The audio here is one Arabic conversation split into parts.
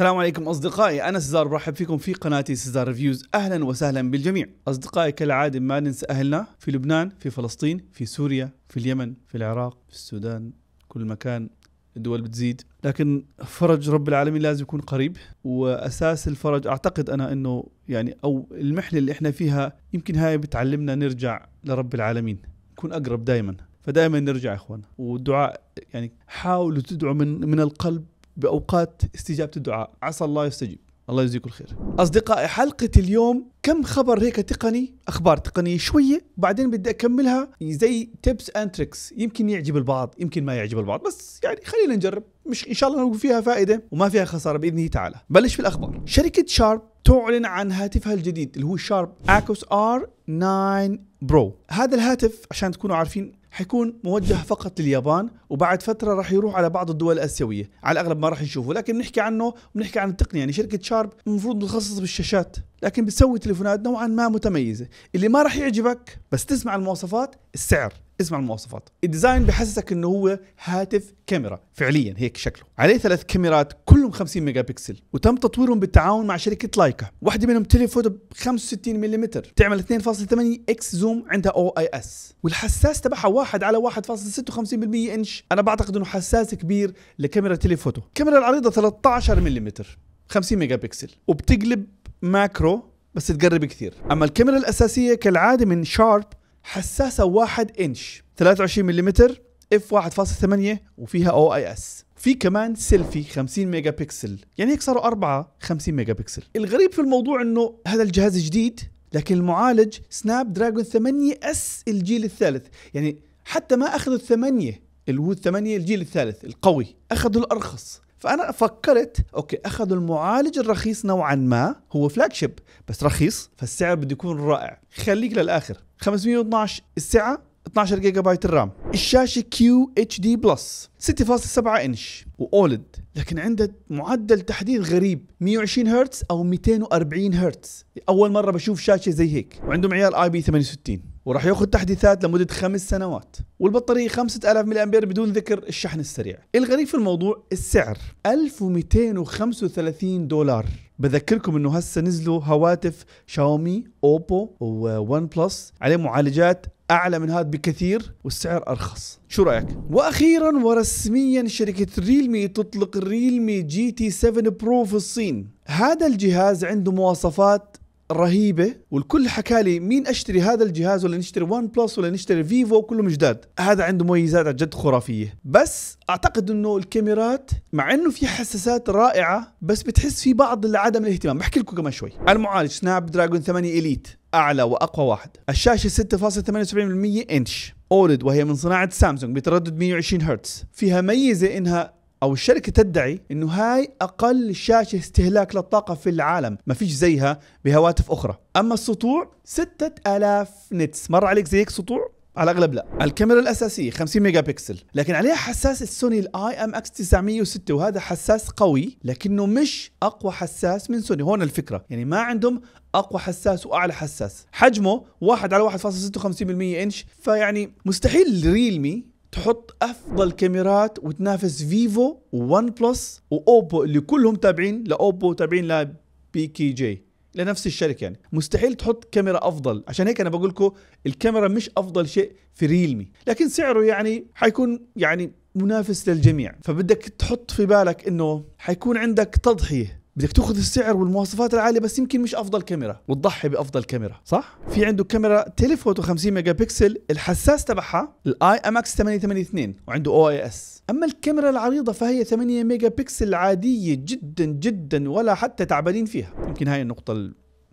السلام عليكم اصدقائي انا سزار برحب فيكم في قناتي سزار ريفيوز اهلا وسهلا بالجميع اصدقائي كالعاده ما ننسى اهلنا في لبنان في فلسطين في سوريا في اليمن في العراق في السودان كل مكان الدول بتزيد لكن فرج رب العالمين لازم يكون قريب واساس الفرج اعتقد انا انه يعني او المحنه اللي احنا فيها يمكن هاي بتعلمنا نرجع لرب العالمين نكون اقرب دائما فدائما نرجع يا اخوان والدعاء يعني حاولوا تدعوا من من القلب باوقات استجابه الدعاء عسى الله يستجيب الله يجزيكم الخير اصدقائي حلقه اليوم كم خبر هيك تقني اخبار تقنيه شويه بعدين بدي اكملها زي تيبس اند تريكس يمكن يعجب البعض يمكن ما يعجب البعض بس يعني خلينا نجرب مش ان شاء الله نكون فيها فائده وما فيها خساره باذنه تعالى بلش في الاخبار شركه شارب تعلن عن هاتفها الجديد اللي هو شارب اكوس ار 9 برو هذا الهاتف عشان تكونوا عارفين حيكون موجه فقط لليابان وبعد فتره راح يروح على بعض الدول الاسيويه على الاغلب ما راح نشوفه لكن نحكي عنه ونحكي عن التقنيه يعني شركه شارب المفروض متخصصه بالشاشات لكن بتسوي تليفونات نوعا ما متميزه اللي ما راح يعجبك بس تسمع المواصفات السعر اسمع المواصفات الديزاين بحسسك انه هو هاتف كاميرا فعليا هيك شكله عليه ثلاث كاميرات كلهم 50 ميجا بكسل وتم تطويرهم بالتعاون مع شركه لايكا واحده منهم تليفوتو ب 65 ملم تعمل 2.8 اكس زوم عندها او اي اس والحساس تبعها 1 على 1.56 انش انا بعتقد انه حساس كبير لكاميرا تليفوتو الكاميرا العريضه 13 ملم 50 ميجا بكسل وبتقلب ماكرو بس تقرب كثير اما الكاميرا الاساسيه كالعاده من شارب حساسه 1 انش 23 ملم اف 1.8 وفيها او اي اس في كمان سيلفي 50 ميجا بكسل يعني هيك صاروا أربعة 50 ميجا بكسل الغريب في الموضوع انه هذا الجهاز جديد لكن المعالج سناب دراجون 8 اس الجيل الثالث يعني حتى ما اخذوا الثمانية الوود 8 الجيل الثالث القوي اخذوا الارخص فانا فكرت اوكي اخذوا المعالج الرخيص نوعا ما هو فلاج شيب بس رخيص فالسعر بده يكون رائع خليك للاخر 512 السعه 12 جيجا بايت الرام الشاشة كيو اتش دي بلس 6.7 انش واولد لكن عندها معدل تحديد غريب 120 هرتز او 240 هرتز اول مرة بشوف شاشة زي هيك وعندهم معيار اي بي 68 وراح ياخذ تحديثات لمده خمس سنوات والبطاريه 5000 ملي امبير بدون ذكر الشحن السريع الغريب في الموضوع السعر 1235 دولار بذكركم انه هسه نزلوا هواتف شاومي اوبو وون بلس عليه معالجات اعلى من هذا بكثير والسعر ارخص شو رايك واخيرا ورسميا شركه ريلمي تطلق ريلمي جي تي 7 برو في الصين هذا الجهاز عنده مواصفات رهيبه والكل حكالي مين اشتري هذا الجهاز ولا نشتري وان بلس ولا نشتري فيفو كلهم جداد هذا عنده مميزات عن جد خرافيه بس اعتقد انه الكاميرات مع انه في حساسات رائعه بس بتحس في بعض عدم الاهتمام بحكي لكم كمان شوي المعالج سناب دراجون 8 اليت اعلى واقوى واحد الشاشه 6.78% انش اولد وهي من صناعه سامسونج بتردد 120 هرتز فيها ميزه انها او الشركه تدعي انه هاي اقل شاشه استهلاك للطاقه في العالم ما فيش زيها بهواتف اخرى اما السطوع 6000 نتس مر عليك زي هيك سطوع على الاغلب لا الكاميرا الاساسيه 50 ميجا بكسل لكن عليها حساس السوني الاي ام اكس 906 وهذا حساس قوي لكنه مش اقوى حساس من سوني هون الفكره يعني ما عندهم اقوى حساس واعلى حساس حجمه 1 على 1.56 انش فيعني مستحيل ريلمي تحط افضل كاميرات وتنافس فيفو وون بلس واوبو اللي كلهم تابعين لاوبو وتابعين لبي كي جي لنفس الشركه يعني مستحيل تحط كاميرا افضل عشان هيك انا بقول لكم الكاميرا مش افضل شيء في ريلمي لكن سعره يعني حيكون يعني منافس للجميع فبدك تحط في بالك انه حيكون عندك تضحيه بدك تاخذ السعر والمواصفات العاليه بس يمكن مش افضل كاميرا وتضحي بافضل كاميرا صح في عنده كاميرا تيليفوتو 50 ميجا بكسل الحساس تبعها الاي ام اكس 882 وعنده او اي اس اما الكاميرا العريضه فهي 8 ميجا بكسل عاديه جدا جدا ولا حتى تعبانين فيها يمكن هاي النقطه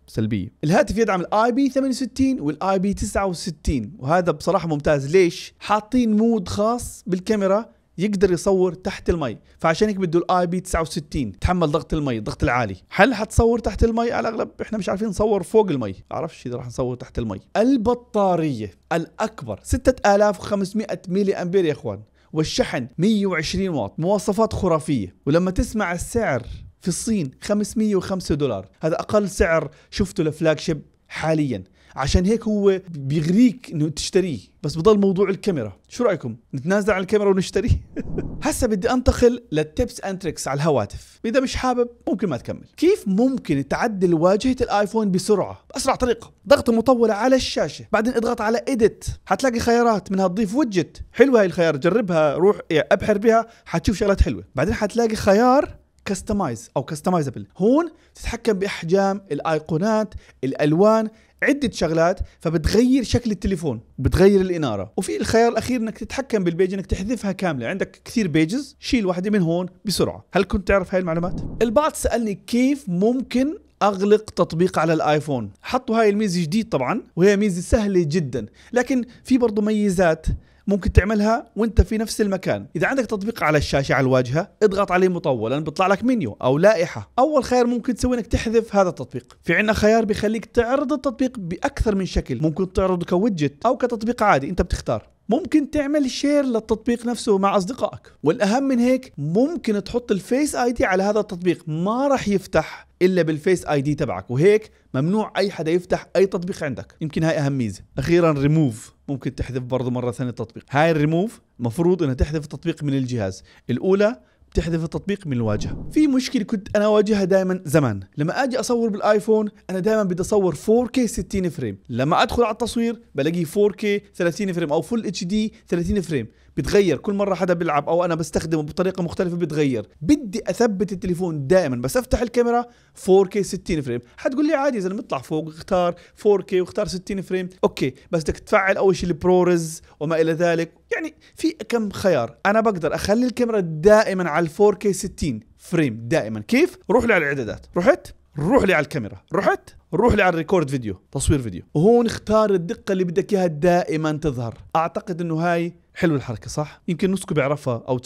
سلبيه الهاتف يدعم الاي بي 68 والاي بي 69 وهذا بصراحه ممتاز ليش حاطين مود خاص بالكاميرا يقدر يصور تحت المي فعشان هيك بده الاي بي 69 تحمل ضغط المي الضغط العالي هل حتصور تحت المي على الاغلب احنا مش عارفين نصور فوق المي اعرفش اذا راح نصور تحت المي البطاريه الاكبر 6500 ملي امبير يا اخوان والشحن 120 واط مواصفات خرافيه ولما تسمع السعر في الصين 505 دولار هذا اقل سعر شفته لفلاج شيب حاليا عشان هيك هو بيغريك انه تشتريه بس بضل موضوع الكاميرا شو رايكم نتنازل عن الكاميرا ونشتريه هسه بدي انتقل للتبس اند تريكس على الهواتف اذا مش حابب ممكن ما تكمل كيف ممكن تعدل واجهه الايفون بسرعه باسرع طريقه ضغطه مطوله على الشاشه بعدين اضغط على اديت حتلاقي خيارات منها تضيف ويدجت حلوه هاي الخيار جربها روح إيه، ابحر بها حتشوف شغلات حلوه بعدين حتلاقي خيار كستمايز او كستمايزبل هون تتحكم باحجام الايقونات الالوان عدة شغلات فبتغير شكل التليفون بتغير الإنارة وفي الخيار الأخير أنك تتحكم بالبيج أنك تحذفها كاملة عندك كثير بيجز شيل واحدة من هون بسرعة هل كنت تعرف هاي المعلومات؟ البعض سألني كيف ممكن اغلق تطبيق على الايفون حطوا هاي الميزه جديد طبعا وهي ميزه سهله جدا لكن في برضه ميزات ممكن تعملها وانت في نفس المكان اذا عندك تطبيق على الشاشه على الواجهه اضغط عليه مطولا بيطلع لك منيو او لائحه اول خيار ممكن تسوي انك تحذف هذا التطبيق في عندنا خيار بيخليك تعرض التطبيق باكثر من شكل ممكن تعرضه كوجت او كتطبيق عادي انت بتختار ممكن تعمل شير للتطبيق نفسه مع اصدقائك والاهم من هيك ممكن تحط الفيس اي دي على هذا التطبيق ما راح يفتح الا بالفيس اي دي تبعك وهيك ممنوع اي حدا يفتح اي تطبيق عندك يمكن هاي اهم ميزه اخيرا ريموف ممكن تحذف برضه مره ثانيه التطبيق هاي الريموف المفروض انها تحذف التطبيق من الجهاز الاولى تحذف التطبيق من الواجهه في مشكله كنت انا اواجهها دائما زمان لما اجي اصور بالايفون انا دائما بدي اصور 4K 60 فريم لما ادخل على التصوير بلاقيه 4K 30 فريم او فل اتش دي 30 فريم بتغير كل مره حدا بيلعب او انا بستخدمه بطريقه مختلفه بتغير بدي اثبت التليفون دائما بس افتح الكاميرا 4K 60 فريم حتقول لي عادي اذا اطلع فوق اختار 4K واختار 60 فريم اوكي بس بدك تفعل اول شيء البرورز وما الى ذلك يعني في كم خيار انا بقدر اخلي الكاميرا دائما على 4K 60 فريم دائما كيف روح لي على الاعدادات رحت روح لي على الكاميرا رحت روح لي على الريكورد فيديو تصوير فيديو وهون اختار الدقه اللي بدك اياها دائما تظهر اعتقد انه هاي حلو الحركه صح يمكن نصكم بيعرفها او 90%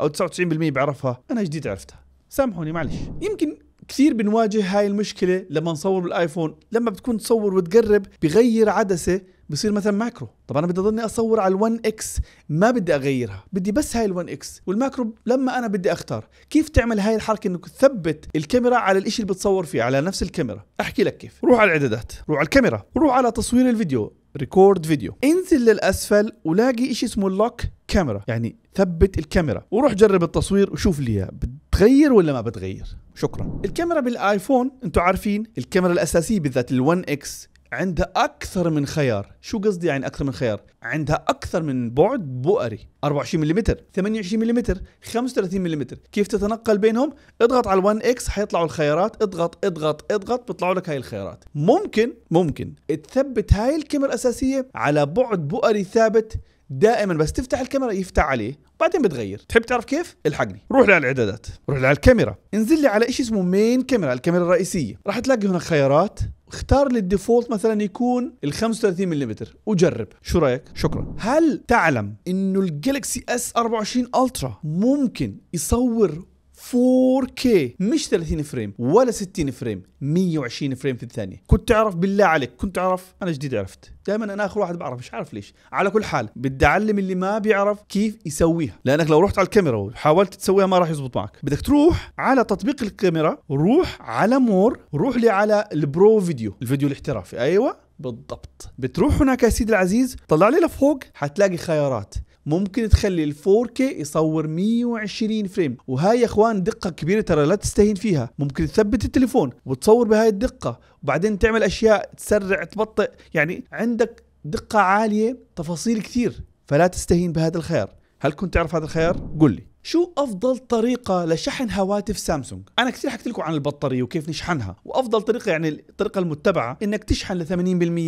او 99% بيعرفها انا جديد عرفتها سامحوني معلش يمكن كثير بنواجه هاي المشكله لما نصور بالايفون لما بتكون تصور وتقرب بغير عدسه بصير مثلا ماكرو طب انا بدي اضلني اصور على ال1 اكس ما بدي اغيرها بدي بس هاي ال1 اكس والماكرو لما انا بدي اختار كيف تعمل هاي الحركه انك تثبت الكاميرا على الشيء اللي بتصور فيه على نفس الكاميرا احكي لك كيف روح على الاعدادات روح على الكاميرا روح على تصوير الفيديو ريكورد فيديو انزل للاسفل ولاقي شيء اسمه لوك كاميرا يعني ثبت الكاميرا وروح جرب التصوير وشوف لي بتغير ولا ما بتغير شكرا الكاميرا بالايفون انتم عارفين الكاميرا الاساسيه بالذات ال1 اكس عندها اكثر من خيار شو قصدي يعني اكثر من خيار عندها اكثر من بعد بؤري 24 ملم 28 ملم 35 ملم كيف تتنقل بينهم اضغط علي ال1 اكس حيطلعوا الخيارات اضغط اضغط اضغط بيطلعوا لك هاي الخيارات ممكن ممكن تثبت هاي الكاميرا الاساسيه على بعد بؤري ثابت دائما بس تفتح الكاميرا يفتح عليه بعدين بتغير تحب تعرف كيف الحقني روح لي على الاعدادات روح لي على الكاميرا انزل لي على شيء اسمه مين كاميرا الكاميرا الرئيسيه راح تلاقي هنا خيارات اختار للديفولت مثلا يكون ال 35 ملم وجرب شو رايك شكرا هل تعلم انه الجالكسي اس 24 الترا ممكن يصور 4K مش 30 فريم ولا 60 فريم 120 فريم في الثانيه كنت تعرف بالله عليك كنت تعرف انا جديد عرفت دائما انا اخر واحد بعرف مش عارف ليش على كل حال بدي اعلم اللي ما بيعرف كيف يسويها لانك لو رحت على الكاميرا وحاولت تسويها ما راح يزبط معك بدك تروح على تطبيق الكاميرا روح على مور روح لي على البرو فيديو الفيديو الاحترافي ايوه بالضبط بتروح هناك يا سيدي العزيز طلع لي لفوق حتلاقي خيارات ممكن تخلي ال 4K يصور 120 فريم وهاي يا اخوان دقه كبيره ترى لا تستهين فيها ممكن تثبت التليفون وتصور بهاي الدقه وبعدين تعمل اشياء تسرع تبطئ يعني عندك دقه عاليه تفاصيل كثير فلا تستهين بهذا الخيار هل كنت تعرف هذا الخيار قل لي شو افضل طريقه لشحن هواتف سامسونج انا كثير حكيت لكم عن البطاريه وكيف نشحنها وافضل طريقه يعني الطريقه المتبعه انك تشحن ل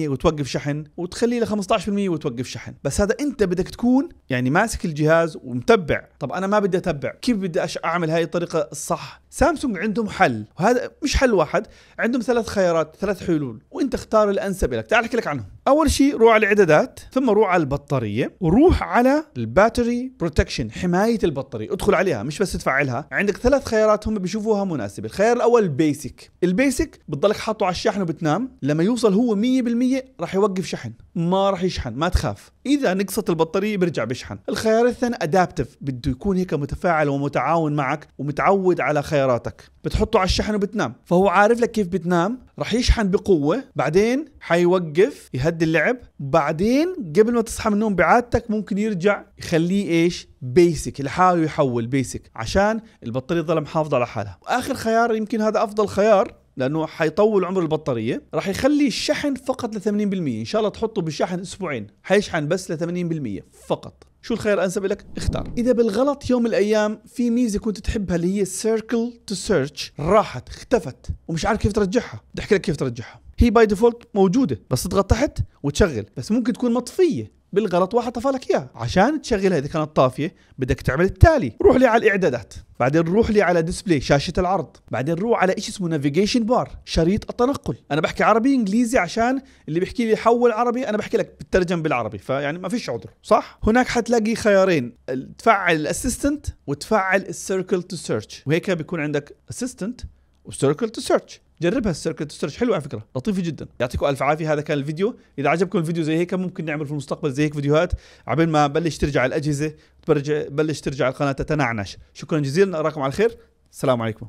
80% وتوقف شحن وتخليه ل 15% وتوقف شحن بس هذا انت بدك تكون يعني ماسك الجهاز ومتبع طب انا ما بدي اتبع كيف بدي اعمل هاي الطريقه الصح سامسونج عندهم حل وهذا مش حل واحد عندهم ثلاث خيارات ثلاث حلول وانت اختار الانسب لك تعال احكي لك عنهم اول شيء روح على الاعدادات ثم روح على البطاريه وروح على الباتري بروتكشن حمايه البطاريه نظري ادخل عليها مش بس تفعلها عندك ثلاث خيارات هم بيشوفوها مناسبه الخيار الاول البيسك البيسك بتضلك حاطه على الشاحن وبتنام لما يوصل هو 100% راح يوقف شحن ما راح يشحن ما تخاف اذا نقصت البطاريه بيرجع بيشحن الخيار الثاني ادابتف بده يكون هيك متفاعل ومتعاون معك ومتعود على خياراتك بتحطه على الشحن وبتنام فهو عارف لك كيف بتنام راح يشحن بقوه بعدين حيوقف يهدي اللعب بعدين قبل ما تصحى من النوم بعادتك ممكن يرجع يخليه ايش بيسك لحاله يحول بيسك عشان البطاريه تظل محافظه على حالها واخر خيار يمكن هذا افضل خيار لانه حيطول عمر البطاريه راح يخلي الشحن فقط ل 80% ان شاء الله تحطه بالشحن اسبوعين حيشحن بس ل 80% فقط شو الخيار الانسب لك اختار اذا بالغلط يوم من الايام في ميزه كنت تحبها اللي هي سيركل تو سيرش راحت اختفت ومش عارف كيف ترجعها بدي احكي لك كيف ترجعها هي باي ديفولت موجوده بس تضغط تحت وتشغل بس ممكن تكون مطفيه بالغلط واحد طفى لك اياها عشان تشغلها اذا كانت طافيه بدك تعمل التالي روح لي على الاعدادات بعدين روح لي على ديسبلاي شاشه العرض بعدين روح على شيء اسمه نافيجيشن بار شريط التنقل انا بحكي عربي انجليزي عشان اللي بيحكي لي حول عربي انا بحكي لك بترجم بالعربي فيعني ما فيش عذر صح هناك حتلاقي خيارين تفعل الاسيستنت وتفعل السيركل تو سيرش وهيك بيكون عندك اسيستنت وسيركل تو سيرش جربها السيركت سيرش حلوه على فكره لطيفه جدا يعطيكم الف عافيه هذا كان الفيديو اذا عجبكم الفيديو زي هيك ممكن نعمل في المستقبل زي هيك فيديوهات عبين ما بلش ترجع الاجهزه بلش ترجع القناه تتنعنش شكرا جزيلا اراكم على خير السلام عليكم